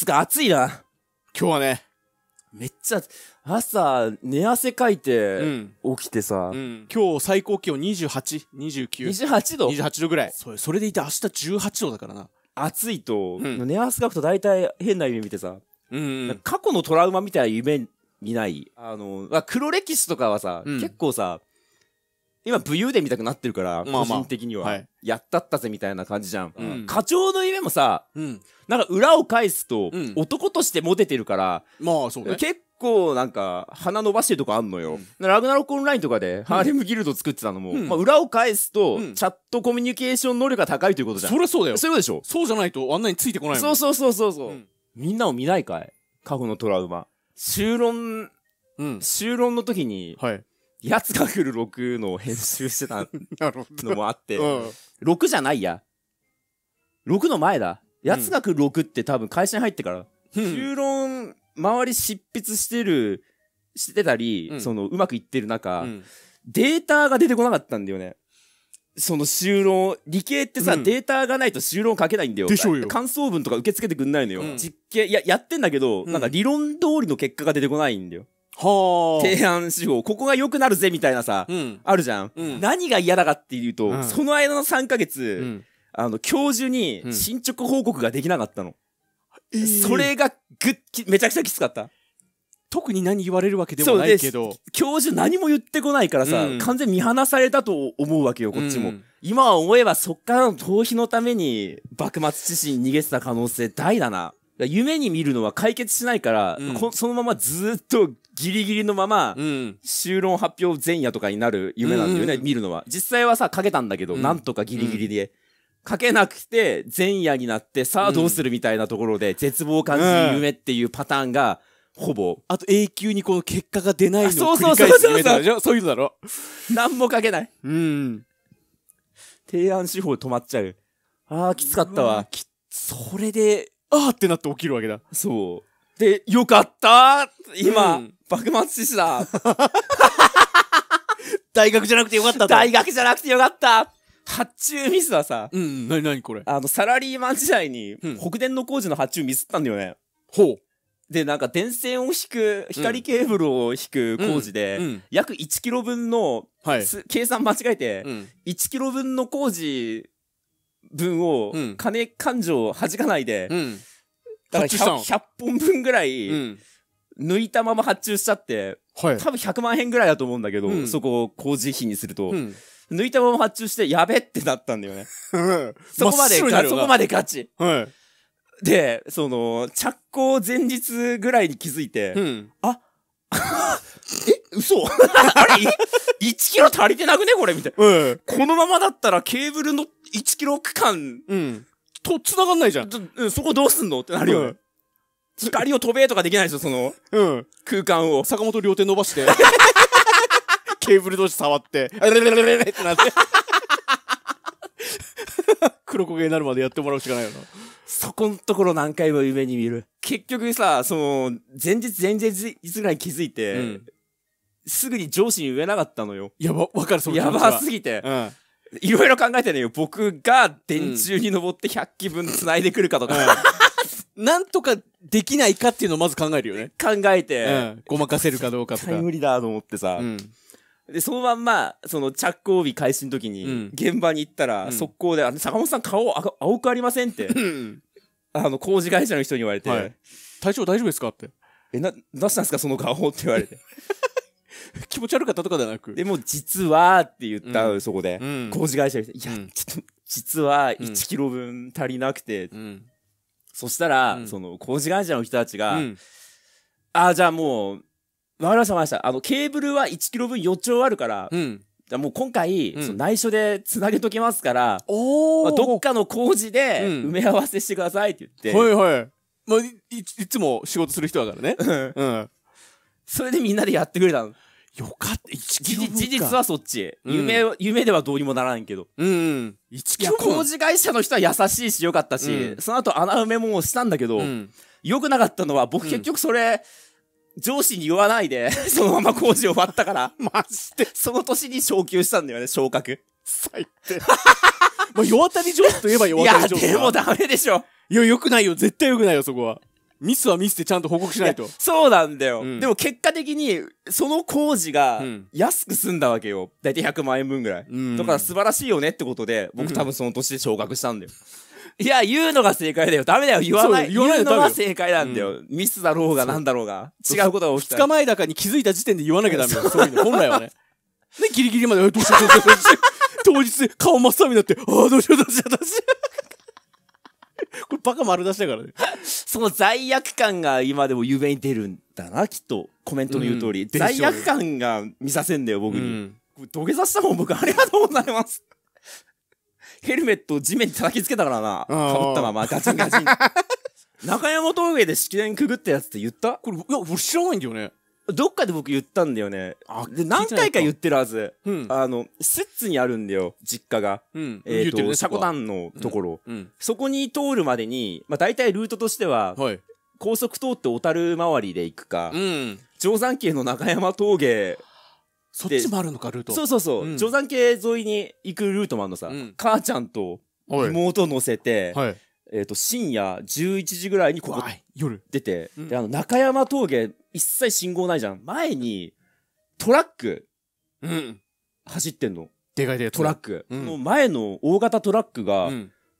つか暑いな。今日はね。めっちゃ、朝、寝汗かいて、起きてさ、うん、今日最高気温28、29。28度 ?28 度ぐらい。それ、それでいて明日18度だからな。暑いと、うん、寝汗かくと大体変な夢見てさ、うんうん、過去のトラウマみたいな夢見ない。あの、黒歴史とかはさ、うん、結構さ、今武勇伝見たくなってるから、まあまあ、個人的には、はい、やったったぜみたいな感じじゃん。課長の夢もさ、なんか裏を返すと、うん、男としてモテてるから、まあそうね。結構なんか鼻伸ばしてるとこあんのよ、うん、ラグナロクオンラインとかでハーレムギルド作ってたのも、うん、まあ、裏を返すと、うん、チャットコミュニケーション能力が高いということじゃんそりゃそうだよそうでしょそうじゃないとあんなについてこないもそうそうそうそうそう、みんなを見ないかい過去のトラウマ修論、うん、修論の時に、はい、やつが来る6の編集してた のもあって、うん、6じゃないや6の前だやつなく6って多分会社に入ってから、就論周り執筆してる、してたり、うん、その、うまくいってる中、うん、データが出てこなかったんだよね。その就論、理系ってさ、うん、データがないと就論書けないんだよ。でしょうよ。感想文とか受け付けてくんないのよ。実験、や、やってんだけど、なんか理論通りの結果が出てこないんだよ。はあ。提案手法、ここが良くなるぜみたいなさ、あるじゃん。何が嫌だかっていうと、その間の3ヶ月、あの、教授に進捗報告ができなかったの。それがぐっき、めちゃくちゃきつかった。特に何言われるわけでもないけど教授何も言ってこないからさ、うん完全見放されたと思うわけよ、こっちも。うん今思えばそっからの逃避のために幕末志士に逃げてた可能性大だな。夢に見るのは解決しないから、うんこそのままずーっとギリギリのまま、うん修論発表前夜とかになる夢なんだよね、うん見るのは。実際はさ、かけたんだけど、うんなんとかギリギリで書けなくて前夜になってさあどうするみたいなところで絶望を感じる夢っていうパターンがほぼあと永久にこの結果が出ないのを繰り返す夢だそういうのだろ何も書けないうん提案手法止まっちゃうああ、きつかったわきそれでああってなって起きるわけだそうでよかった今、うん、幕末志士だ大学じゃなくてよかった大学じゃなくてよかった発注ミスはさ、うん、なになにこれ。あの、サラリーマン時代に、北電の工事の発注ミスったんだよね。ほう。で、なんか電線を引く、光ケーブルを引く工事で、うん、約1キロ分の、はい、計算間違えて、うん、1キロ分の工事分を、金勘定を弾かないで、うん、だから 100, 100, 本分ぐらい、抜いたまま発注しちゃって、はい、多分100万円ぐらいだと思うんだけど、そこを工事費にすると。抜いたまま発注して、やべってなったんだよね。そこまで、そこまでガチ。はい。で、その、着工前日ぐらいに気づいて、うん、あ、え嘘 あれ ?1 キロ足りてなくねこれみたいな、うん、このままだったらケーブルの1キロ区間、うん、と繋がんないじゃん。そこどうすんのってなるよ、ね、うん、光を飛べとかできないですよ、その、うん、空間を。坂本両手伸ばして。ケーブル同士触って、あれれれれれってなって。黒焦げになるまでやってもらうしかないよな。そこんところ何回も夢に見る。結局さ、その、前日前日ぐらい気づいて、うん、すぐに上司に言えなかったのよ。やば、わかる、そやばすぎて。いろいろ考えてねよ。僕が電柱に登って100機分繋いでくるかとか。なんとかできないかっていうのをまず考えるよね。考えて。うん、ごまかせるかどうかとか。無理だと思ってさ。うんで、そのまんま、その、着工日開始の時に、現場に行ったら、うん、速攻で、あの、坂本さん顔青くありませんって、あの、工事会社の人に言われて、はい、体調大丈夫ですかって。え、な、出したんですかその顔って言われて。気持ち悪かったとかではなく。でも、実は、って言った、うん、そこで、うん、工事会社の人、いや、ちょっと、実は1キロ分足りなくて、そしたら、その、工事会社の人たちが、ああ、じゃあもう、わかりました、わかりました。あの、ケーブルは1キロ分予兆あるから、うん。じゃもう今回、うん、内緒でつなげときますから、おまあ、どっかの工事で埋め合わせしてくださいって言って。うん、はいはい。まあい、いつも仕事する人だからね。うん。それでみんなでやってくれたの。よかった、1キロ事実はそっち。うん、夢、夢ではどうにもならんけど。うん。1キロ工事会社の人は優しいしよかったし、うん、その後穴埋めもしたんだけど、うん、よくなかったのは、僕結局それ、上司に言わないで そのまま工事終わったからマジで。その年に昇級したんだよね、昇格。最低。まあ、弱谷り上司といえば弱谷り上司。いや、でもダメでしょ。いや、良くないよ。絶対良くないよ、そこは。ミスはミスでちゃんと報告しないと。いそうなんだよ、うん。でも結果的に、その工事が、安く済んだわけよ。だいたい100万円分ぐらい。だから素晴らしいよねってことで、僕多分その年で昇格したんだよ。いや、言うのが正解だよ。ダメだよ。言わない。言わないのが正解なんだよ。うん、ミスだろうがなんだろうが。違うことが起きた。2日前だかに気づいた時点で言わなきゃダメだよ。そういうの。本来はね。ね、ギリギリまで、どうしようどうしようどうしよう。当日顔真っ青になって、ああ、どうしようどうしようどうしよう。これバカ丸出しだからね。その罪悪感が今でも夢に出るんだな、きっと。コメントの言う通り。うん、罪悪感が見させんだよ、僕に。うん、土下座したもん、僕ありがとうございます。ヘルメットを地面に叩きつけたからな。かぶったままガチンガチン。中山峠で式典くぐったやつって言ったこれ、いや、俺知らないんだよね。どっかで僕言ったんだよね。で、何回か言ってるはず。うん、あの、ッツにあるんだよ、実家が。うん、えっ、ー、シャ車庫団のところ、うん、そこに通るまでに、まあ大体ルートとしては、はい、高速通って小樽周りで行くか、定山渓の中山峠そっちもあるのかルートそうそうそう、うん、山系沿いに行くルートもあるのさ、母ちゃんと妹乗せて、えっと深夜11時ぐらいにここ夜出て、であの中山峠一切信号ないじゃん前にトラック、うん、走ってんのでかいでトラック、の前の大型トラックが、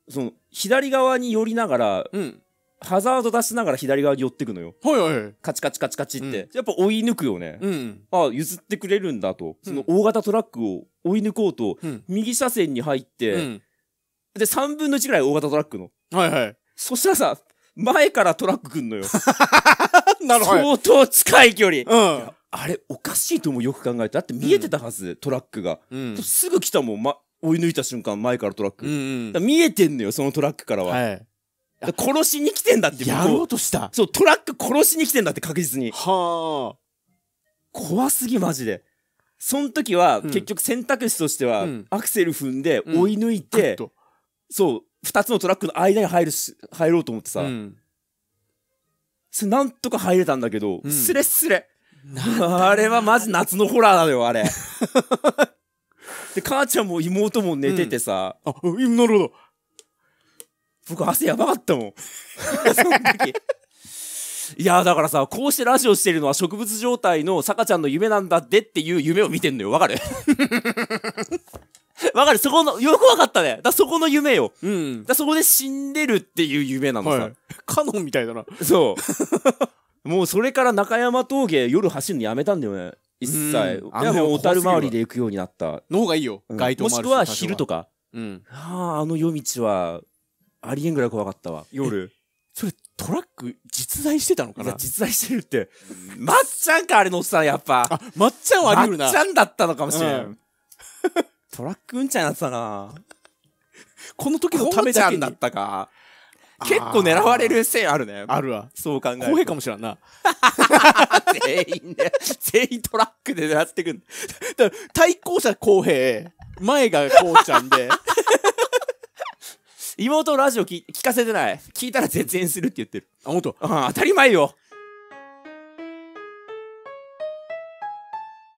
その左側に寄りながら、うん。ハザード出しながら左側に寄ってくのよ。はいはい。カチカチカチカチって。うん、やっぱ追い抜くよね。うん。ああ、譲ってくれるんだと。その大型トラックを追い抜こうと、うん、右車線に入って、うん、で、3分の1ぐらい大型トラックの。はいはい。そしたらさ、前からトラック来んのよ。なるほど。相当近い距離。うん。あれ、おかしいと思う、よく考えて。だって見えてたはず、トラックが。うん。すぐ来たもん、ま、追い抜いた瞬間、前からトラック。うん、見えてんのよ、そのトラックからは。はい。殺しに来てんだってやろうとしたそうトラック殺しに来てんだって確実にはあ怖すぎマジでその時は、うん、結局選択肢としては、うん、アクセル踏んで追い抜いて、うん、そう2つのトラックの間に入るし入ろうと思ってさ、それなんとか入れたんだけど、すれすれ。あれはマジ夏のホラーなのよあれ で母ちゃんも妹も寝ててさ、うん、あなるほど僕汗やばかったもん。そいやだからさ、こうしてラジオしてるのは植物状態の坂ちゃんの夢なんだってっていう夢を見てんのよ。わかる わかるそこの、よくわかったね。だそこの夢よ。うん。だそこで死んでるっていう夢なのさ。はい、カノンみたいだな。そう。もうそれから中山峠夜走るのやめたんだよね。一切。いやもう小樽周りで行くようになった。の方がいいよ。街灯もしくは昼とか。うん。はあ、あの夜道はありえんぐらい怖かったわ、夜。それ、トラック、実在してたのかな実在してるって。まっちゃんか、あれのおっさん、やっぱ。あ、まっちゃんはあり得るな。まっちゃんだったのかもしれん。うん、トラックうんちゃんやってたなこの時のためだけに。だったか。結構狙われるいあるね。あるわ。そう考え公平かもしらんな。全員ね、全員トラックで狙ってくん。対向車公平、前がこうちゃんで、妹ラジオ聞かせてない。聞いたら絶縁するって言ってる。あ、本当。うん、当たり前よ。